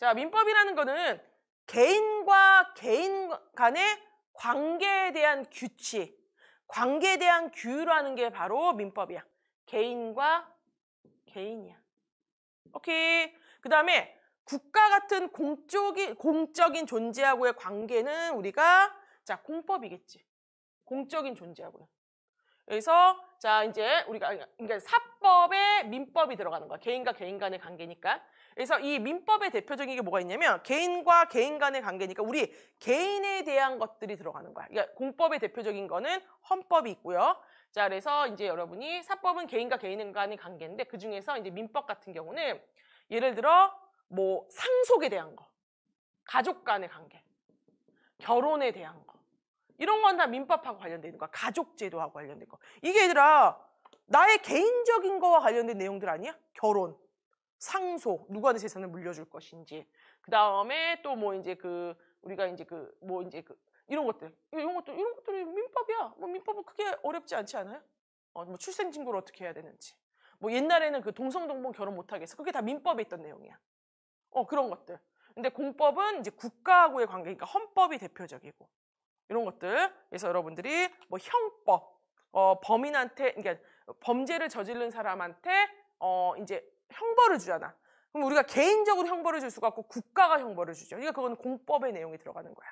자, 민법이라는 거는 개인과 개인 간의 관계에 대한 규칙, 관계에 대한 규율하는 게 바로 민법이야. 개인과 개인이야. 오케이. 그 다음에 국가 같은 공적인, 공적인 존재하고의 관계는 우리가 자 공법이겠지. 공적인 존재하고요. 그래서 자 이제 우리가 그러니까 사법에 민법이 들어가는 거야. 개인과 개인 간의 관계니까. 그래서 이 민법의 대표적인 게 뭐가 있냐면 개인과 개인 간의 관계니까 우리 개인에 대한 것들이 들어가는 거야. 그러니까 공법의 대표적인 거는 헌법이 있고요. 자 그래서 이제 여러분이 사법은 개인과 개인 간의 관계인데 그 중에서 이제 민법 같은 경우는 예를 들어 뭐 상속에 대한 거, 가족 간의 관계, 결혼에 대한 거. 이런 건 다 민법하고 관련되는 거야. 가족제도하고 관련된 거. 이게 얘들아 나의 개인적인 거와 관련된 내용들 아니야? 결혼, 상속, 누가 내 재산을 물려줄 것인지. 그 다음에 또 뭐 이제 그 우리가 이제 그 뭐 이제 그 이런 것들 이런 것들 이런 것들이 민법이야. 뭐 민법은 크게 어렵지 않지 않아요? 어, 뭐 출생신고를 어떻게 해야 되는지. 뭐 옛날에는 그 동성동본 결혼 못하겠어. 그게 다 민법에 있던 내용이야. 어 그런 것들. 근데 공법은 이제 국가하고의 관계니까 그러니까 헌법이 대표적이고 이런 것들. 그래서 여러분들이 뭐 형법, 어, 범인한테, 그러니까 범죄를 저지른 사람한테 어, 이제 형벌을 주잖아. 그럼 우리가 개인적으로 형벌을 줄 수가 없고 국가가 형벌을 주죠. 그러니까 그건 공법의 내용이 들어가는 거야.